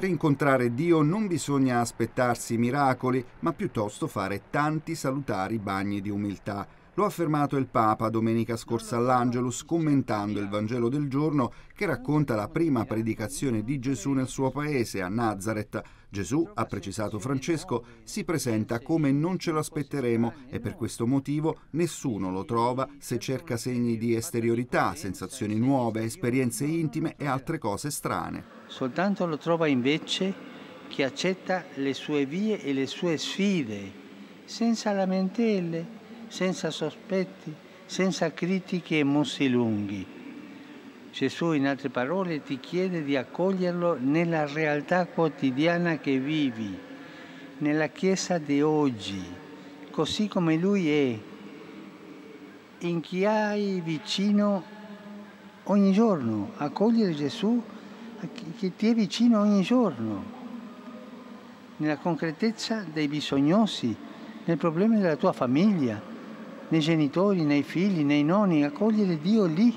Per incontrare Dio non bisogna aspettarsi miracoli, ma piuttosto fare tanti salutari bagni di umiltà lo ha affermato il Papa domenica scorsa all'Angelus commentando il Vangelo del giorno che racconta la prima predicazione di Gesù nel suo paese, a Nazareth. Gesù, ha precisato Francesco, si presenta come non ce lo aspetteremo e per questo motivo nessuno lo trova se cerca segni di esteriorità, sensazioni nuove, esperienze intime e altre cose strane. Soltanto lo trova invece chi accetta le sue vie e le sue sfide, senza lamentele, senza sospetti, senza critiche e mossi lunghi. Gesù, in altre parole, ti chiede di accoglierlo nella realtà quotidiana che vivi, nella Chiesa di oggi, così come Lui è, in chi hai vicino ogni giorno, accogliere Gesù che ti è vicino ogni giorno, nella concretezza dei bisognosi, nel problema della tua famiglia, nei genitori, nei figli, nei nonni, accogliere Dio lì.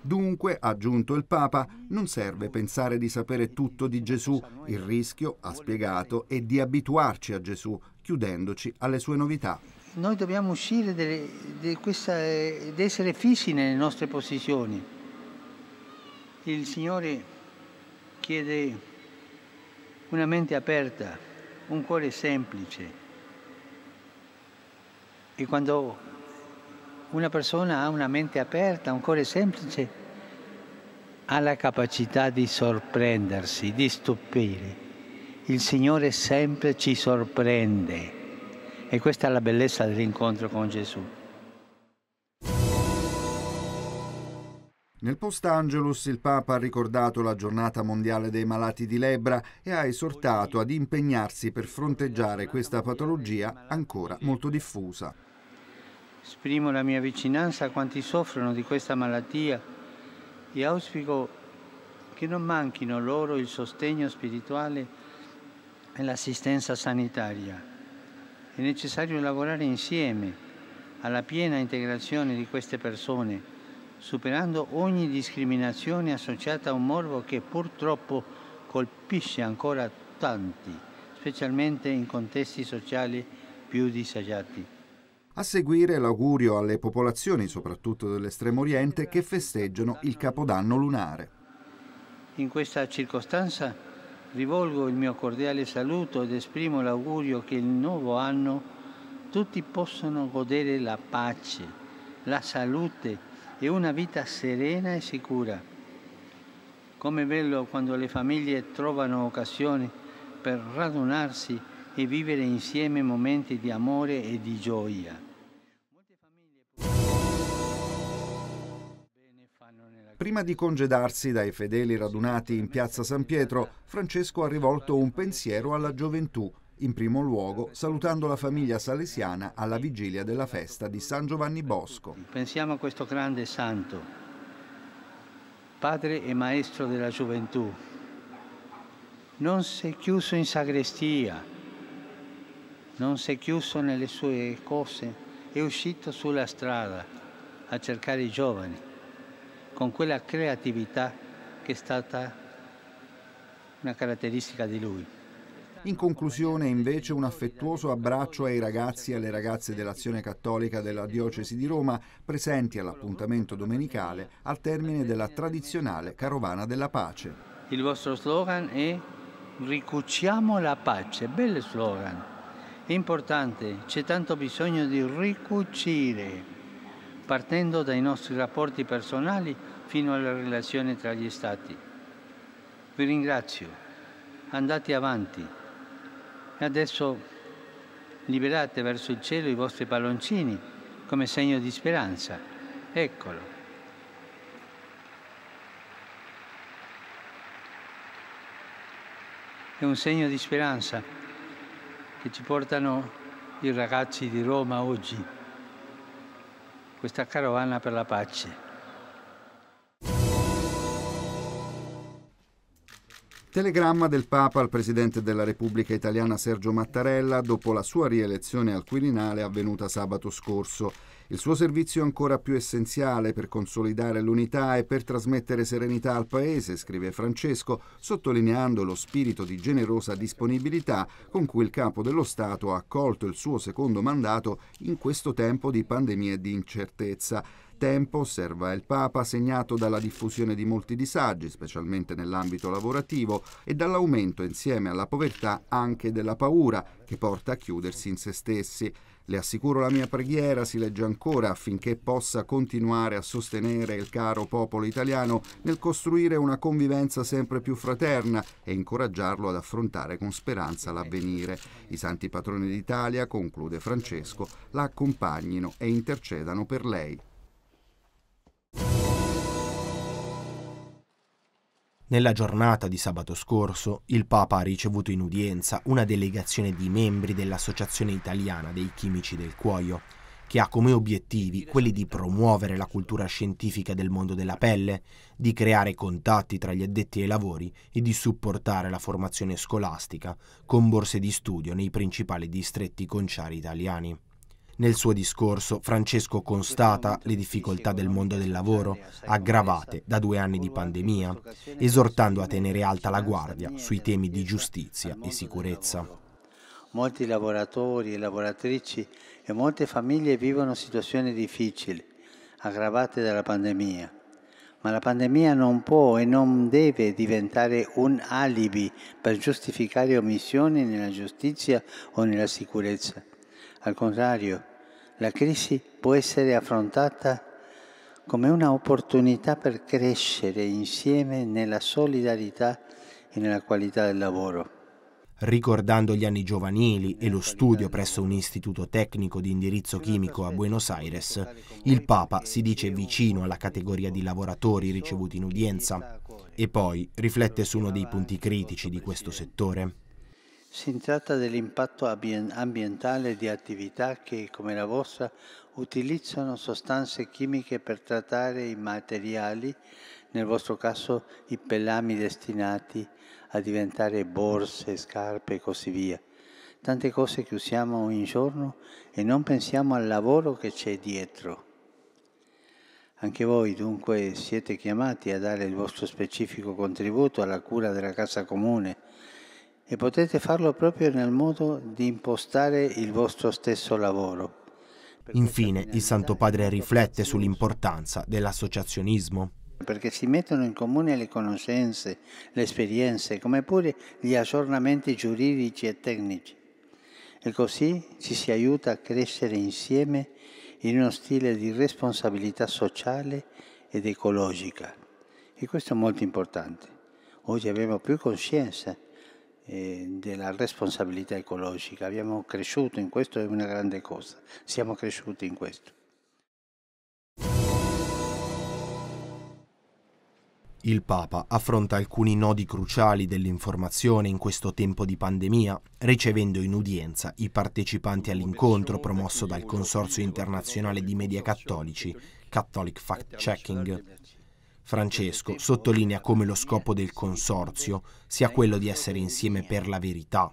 Dunque, ha aggiunto il Papa, non serve pensare di sapere tutto di Gesù, il rischio, ha spiegato, è di abituarci a Gesù, chiudendoci alle sue novità. Noi dobbiamo uscire ed essere fissi nelle nostre posizioni. Il Signore chiede una mente aperta, un cuore semplice. E quando una persona ha una mente aperta, un cuore semplice, ha la capacità di sorprendersi, di stupire. Il Signore sempre ci sorprende e questa è la bellezza dell'incontro con Gesù. Nel post Angelus il Papa ha ricordato la giornata mondiale dei malati di lebbra e ha esortato ad impegnarsi per fronteggiare questa patologia ancora molto diffusa. Esprimo la mia vicinanza a quanti soffrono di questa malattia e auspico che non manchino loro il sostegno spirituale e l'assistenza sanitaria. È necessario lavorare insieme alla piena integrazione di queste persone, superando ogni discriminazione associata a un morbo che purtroppo colpisce ancora tanti, specialmente in contesti sociali più disagiati. A seguire l'augurio alle popolazioni, soprattutto dell'estremo oriente, che festeggiano il Capodanno lunare. In questa circostanza rivolgo il mio cordiale saluto ed esprimo l'augurio che il nuovo anno tutti possano godere la pace, la salute e una vita serena e sicura. Come bello quando le famiglie trovano occasione per radunarsi e vivere insieme momenti di amore e di gioia. Prima di congedarsi dai fedeli radunati in piazza San Pietro, Francesco ha rivolto un pensiero alla gioventù, in primo luogo salutando la famiglia salesiana alla vigilia della festa di San Giovanni Bosco. Pensiamo a questo grande santo, padre e maestro della gioventù. Non si è chiuso in sagrestia, non si è chiuso nelle sue cose, è uscito sulla strada a cercare i giovani con quella creatività che è stata una caratteristica di lui. In conclusione invece un affettuoso abbraccio ai ragazzi e alle ragazze dell'Azione Cattolica della Diocesi di Roma presenti all'appuntamento domenicale al termine della tradizionale Carovana della Pace. Il vostro slogan è ricuciamo la pace, bello slogan, è importante, c'è tanto bisogno di ricucire partendo dai nostri rapporti personali fino alla relazione tra gli Stati. Vi ringrazio, andate avanti e adesso liberate verso il cielo i vostri palloncini come segno di speranza. Eccolo. È un segno di speranza che ci portano i ragazzi di Roma oggi questa carovana per la pace. Telegramma del Papa al Presidente della Repubblica Italiana Sergio Mattarella dopo la sua rielezione al Quirinale avvenuta sabato scorso. Il suo servizio è ancora più essenziale per consolidare l'unità e per trasmettere serenità al Paese, scrive Francesco, sottolineando lo spirito di generosa disponibilità con cui il Capo dello Stato ha accolto il suo secondo mandato in questo tempo di pandemia e di incertezza tempo, osserva il Papa, segnato dalla diffusione di molti disagi, specialmente nell'ambito lavorativo, e dall'aumento insieme alla povertà anche della paura, che porta a chiudersi in se stessi. Le assicuro la mia preghiera, si legge ancora, affinché possa continuare a sostenere il caro popolo italiano nel costruire una convivenza sempre più fraterna e incoraggiarlo ad affrontare con speranza l'avvenire. I santi patroni d'Italia, conclude Francesco, la accompagnino e intercedano per lei. Nella giornata di sabato scorso il Papa ha ricevuto in udienza una delegazione di membri dell'Associazione Italiana dei Chimici del Cuoio, che ha come obiettivi quelli di promuovere la cultura scientifica del mondo della pelle, di creare contatti tra gli addetti ai lavori e di supportare la formazione scolastica con borse di studio nei principali distretti conciari italiani. Nel suo discorso Francesco constata le difficoltà del mondo del lavoro, aggravate da due anni di pandemia, esortando a tenere alta la guardia sui temi di giustizia e sicurezza. Molti lavoratori e lavoratrici e molte famiglie vivono situazioni difficili, aggravate dalla pandemia. Ma la pandemia non può e non deve diventare un alibi per giustificare omissioni nella giustizia o nella sicurezza. Al contrario, la crisi può essere affrontata come un'opportunità per crescere insieme nella solidarietà e nella qualità del lavoro. Ricordando gli anni giovanili e lo studio presso un istituto tecnico di indirizzo chimico a Buenos Aires, il Papa si dice vicino alla categoria di lavoratori ricevuti in udienza e poi riflette su uno dei punti critici di questo settore. Si tratta dell'impatto ambientale di attività che, come la vostra, utilizzano sostanze chimiche per trattare i materiali, nel vostro caso i pelami destinati a diventare borse, scarpe e così via. Tante cose che usiamo ogni giorno e non pensiamo al lavoro che c'è dietro. Anche voi dunque siete chiamati a dare il vostro specifico contributo alla cura della casa comune e potete farlo proprio nel modo di impostare il vostro stesso lavoro. Infine, il Santo Padre riflette sull'importanza dell'associazionismo. Perché si mettono in comune le conoscenze, le esperienze, come pure gli aggiornamenti giuridici e tecnici. E così ci si aiuta a crescere insieme in uno stile di responsabilità sociale ed ecologica. E questo è molto importante. Oggi abbiamo più coscienza eh, della responsabilità ecologica. Abbiamo cresciuto in questo, è una grande cosa, siamo cresciuti in questo. Il Papa affronta alcuni nodi cruciali dell'informazione in questo tempo di pandemia, ricevendo in udienza i partecipanti all'incontro promosso dal Consorzio internazionale di media cattolici, Catholic Fact Checking. Francesco sottolinea come lo scopo del consorzio sia quello di essere insieme per la verità.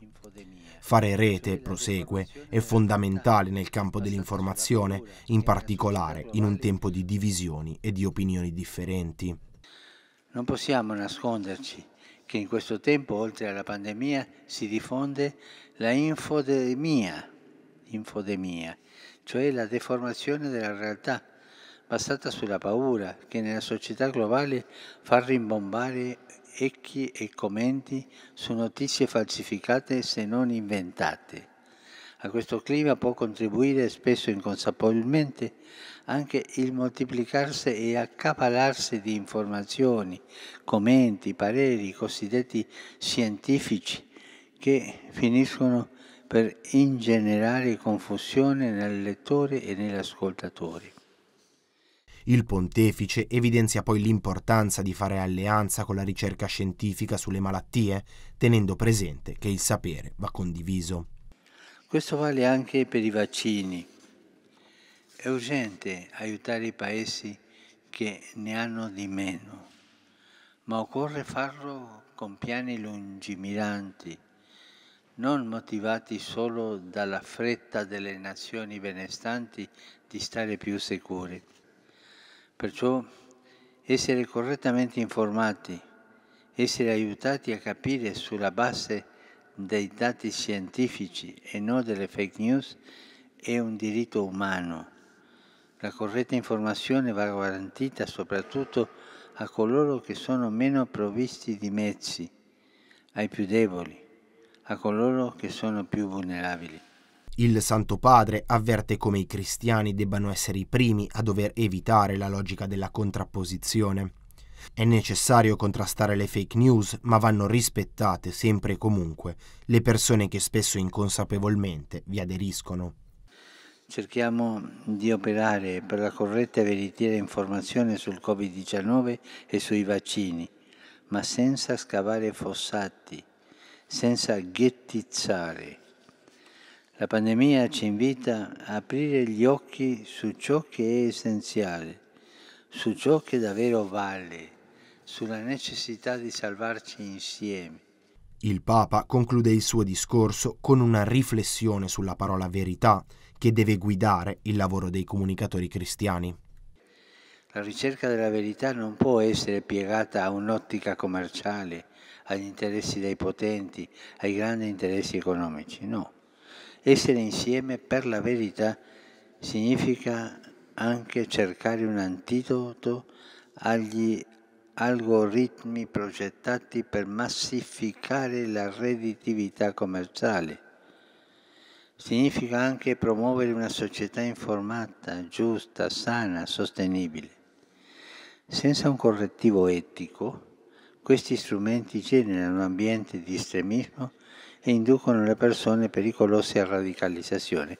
Fare rete, prosegue, è fondamentale nel campo dell'informazione, in particolare in un tempo di divisioni e di opinioni differenti. Non possiamo nasconderci che in questo tempo, oltre alla pandemia, si diffonde la infodemia, infodemia cioè la deformazione della realtà basata sulla paura che nella società globale fa rimbombare ecchi e commenti su notizie falsificate se non inventate. A questo clima può contribuire spesso inconsapevolmente anche il moltiplicarsi e accapararsi di informazioni, commenti, pareri cosiddetti scientifici che finiscono per ingenerare confusione nel lettore e nell'ascoltatore. Il pontefice evidenzia poi l'importanza di fare alleanza con la ricerca scientifica sulle malattie, tenendo presente che il sapere va condiviso. Questo vale anche per i vaccini. È urgente aiutare i paesi che ne hanno di meno, ma occorre farlo con piani lungimiranti, non motivati solo dalla fretta delle nazioni benestanti di stare più sicure. Perciò essere correttamente informati, essere aiutati a capire sulla base dei dati scientifici e non delle fake news è un diritto umano. La corretta informazione va garantita soprattutto a coloro che sono meno provvisti di mezzi, ai più deboli, a coloro che sono più vulnerabili. Il Santo Padre avverte come i cristiani debbano essere i primi a dover evitare la logica della contrapposizione. È necessario contrastare le fake news, ma vanno rispettate sempre e comunque le persone che spesso inconsapevolmente vi aderiscono. Cerchiamo di operare per la corretta e veritiera informazione sul Covid-19 e sui vaccini, ma senza scavare fossati, senza ghettizzare la pandemia ci invita a aprire gli occhi su ciò che è essenziale, su ciò che davvero vale, sulla necessità di salvarci insieme. Il Papa conclude il suo discorso con una riflessione sulla parola verità che deve guidare il lavoro dei comunicatori cristiani. La ricerca della verità non può essere piegata a un'ottica commerciale, agli interessi dei potenti, ai grandi interessi economici, no essere insieme per la verità significa anche cercare un antidoto agli algoritmi progettati per massificare la redditività commerciale. Significa anche promuovere una società informata, giusta, sana, sostenibile. Senza un correttivo etico, questi strumenti generano un ambiente di estremismo e inducono le persone pericolose a radicalizzazione.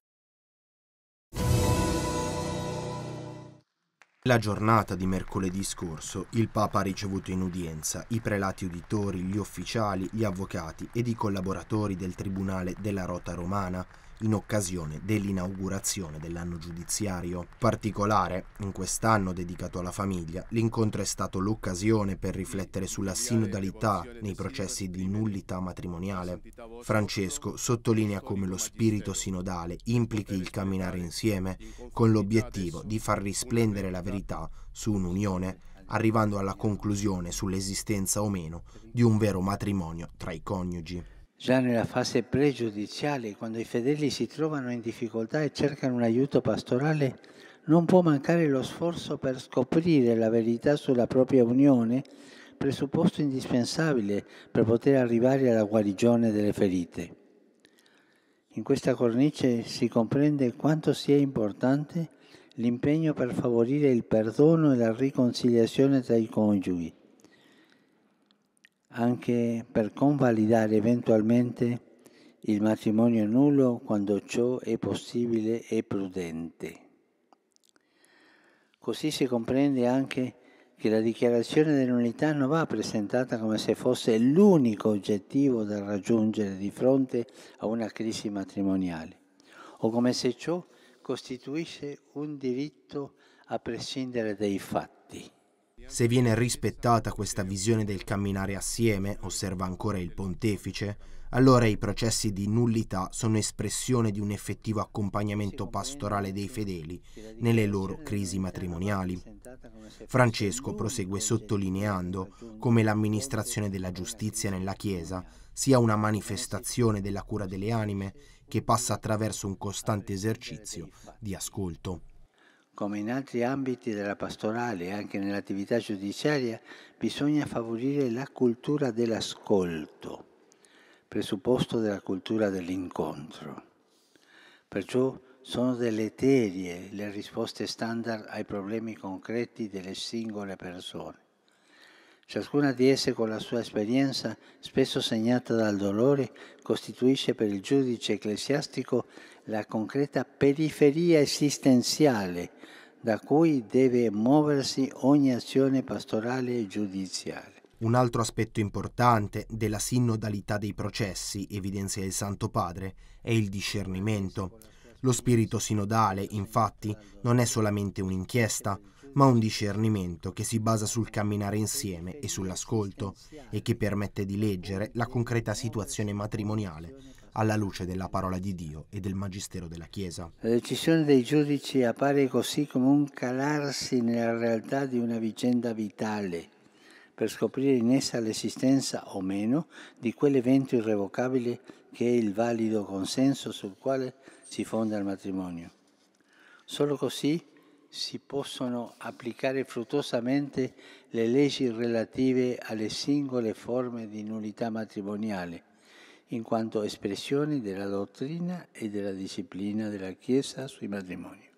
La giornata di mercoledì scorso il Papa ha ricevuto in udienza i prelati uditori, gli ufficiali, gli avvocati ed i collaboratori del Tribunale della Rota Romana in occasione dell'inaugurazione dell'anno giudiziario. Particolare, in quest'anno dedicato alla famiglia, l'incontro è stato l'occasione per riflettere sulla sinodalità nei processi di nullità matrimoniale. Francesco sottolinea come lo spirito sinodale implichi il camminare insieme con l'obiettivo di far risplendere la verità su un'unione arrivando alla conclusione sull'esistenza o meno di un vero matrimonio tra i coniugi già nella fase pregiudiziale, quando i fedeli si trovano in difficoltà e cercano un aiuto pastorale, non può mancare lo sforzo per scoprire la verità sulla propria unione, presupposto indispensabile per poter arrivare alla guarigione delle ferite. In questa cornice si comprende quanto sia importante l'impegno per favorire il perdono e la riconciliazione tra i coniugi anche per convalidare eventualmente il matrimonio nullo quando ciò è possibile e prudente. Così si comprende anche che la dichiarazione dell'unità non va presentata come se fosse l'unico oggettivo da raggiungere di fronte a una crisi matrimoniale, o come se ciò costituisse un diritto a prescindere dai fatti. Se viene rispettata questa visione del camminare assieme, osserva ancora il pontefice, allora i processi di nullità sono espressione di un effettivo accompagnamento pastorale dei fedeli nelle loro crisi matrimoniali. Francesco prosegue sottolineando come l'amministrazione della giustizia nella Chiesa sia una manifestazione della cura delle anime che passa attraverso un costante esercizio di ascolto. Come in altri ambiti della pastorale e anche nell'attività giudiziaria, bisogna favorire la cultura dell'ascolto, presupposto della cultura dell'incontro. Perciò sono deleterie le risposte standard ai problemi concreti delle singole persone. Ciascuna di esse con la sua esperienza, spesso segnata dal dolore, costituisce per il giudice ecclesiastico la concreta periferia esistenziale da cui deve muoversi ogni azione pastorale e giudiziale. Un altro aspetto importante della sinodalità dei processi, evidenzia il Santo Padre, è il discernimento. Lo spirito sinodale, infatti, non è solamente un'inchiesta, ma un discernimento che si basa sul camminare insieme e sull'ascolto e che permette di leggere la concreta situazione matrimoniale alla luce della parola di Dio e del magistero della Chiesa. La decisione dei giudici appare così come un calarsi nella realtà di una vicenda vitale per scoprire in essa l'esistenza o meno di quell'evento irrevocabile che è il valido consenso sul quale si fonda il matrimonio. Solo così si possono applicare fruttuosamente le leggi relative alle singole forme di nullità matrimoniale in quanto espressioni della dottrina e della disciplina della Chiesa sui matrimoni.